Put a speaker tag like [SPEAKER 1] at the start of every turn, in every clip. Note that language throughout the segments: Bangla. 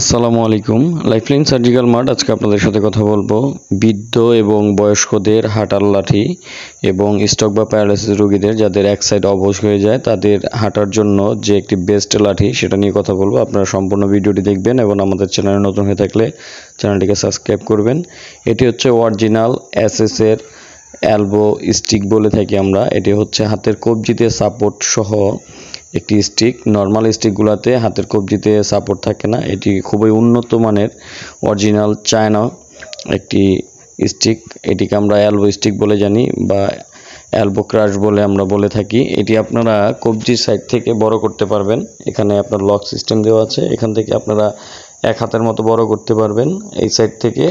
[SPEAKER 1] আসসালামু আলাইকুম লাইফলাইন সার্জিক্যাল মার্ট আজকে আপনাদের সাথে কথা বলবো বৃদ্ধ এবং বয়স্কদের হাঁটার লাঠি এবং স্টক বা প্যারালাইসিস রোগীদের যাদের এক সাইড অবশ হয়ে যায় তাদের হাঁটার জন্য যে একটি বেস্ট লাঠি সেটা নিয়ে কথা বলবো আপনারা সম্পূর্ণ ভিডিওটি দেখবেন এবং আমাদের চ্যানেলে নতুন হয়ে থাকলে চ্যানেলটিকে সাবস্ক্রাইব করবেন এটি হচ্ছে অরিজিনাল এসএসের অ্যালবো স্টিক বলে থাকি আমরা এটি হচ্ছে হাতের কবজিতে সাপোর্ট সহ একটি স্টিক নর্মাল স্টিকগুলোতে হাতের কবজিতে সাপোর্ট থাকে না এটি খুবই উন্নত মানের অরিজিনাল চায়না একটি স্টিক এটিকে আমরা অ্যালবো স্টিক বলে জানি বা অ্যালবো ক্রাশ বলে আমরা বলে থাকি এটি আপনারা কবজির সাইড থেকে বড় করতে পারবেন এখানে আপনার লক সিস্টেম দেওয়া আছে এখান থেকে আপনারা এক হাতের মতো বড় করতে পারবেন এই সাইড থেকে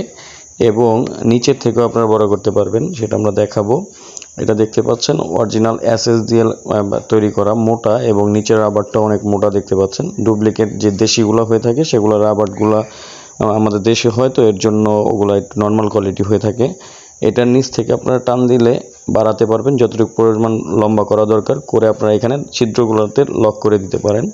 [SPEAKER 1] এবং নিচের থেকেও আপনারা বড় করতে পারবেন সেটা আমরা দেখাবো এটা দেখতে পাচ্ছেন অরিজিনাল এসএস দিয়ে তৈরি করা মোটা এবং নিচের রাবারটা অনেক মোটা দেখতে পাচ্ছেন ডুপ্লিকেট যে দেশিগুলো হয়ে থাকে সেগুলো রাবারগুলো আমাদের দেশে হয় তো এর জন্য ওগুলো একটু নর্মাল কোয়ালিটি হয়ে থাকে এটার নিচ থেকে আপনারা টান দিলে বাড়াতে পারবেন যতটুকু পরিমাণ লম্বা করা দরকার করে আপনারা এখানে ছিদ্রগুলোতে লক করে দিতে পারেন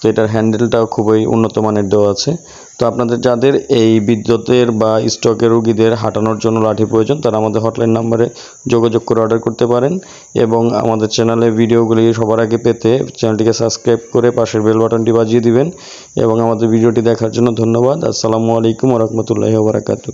[SPEAKER 1] তো এটার হ্যান্ডেলটাও খুবই উন্নত মানের দেওয়া আছে তো আপনাদের যাদের এই বিদ্যুতের বা স্টকের রুগীদের হাঁটানোর জন্য লাঠি প্রয়োজন তারা আমাদের হটলাইন নাম্বারে যোগাযোগ করে অর্ডার করতে পারেন এবং আমাদের চ্যানেলে ভিডিওগুলি সবার আগে পেতে চ্যানেলটিকে সাবস্ক্রাইব করে পাশের বেল বাটনটি বাজিয়ে দিবেন এবং আমাদের ভিডিওটি দেখার জন্য ধন্যবাদ আসসালামু আলাইকুম রহমতুল্লাহ বারাকাতু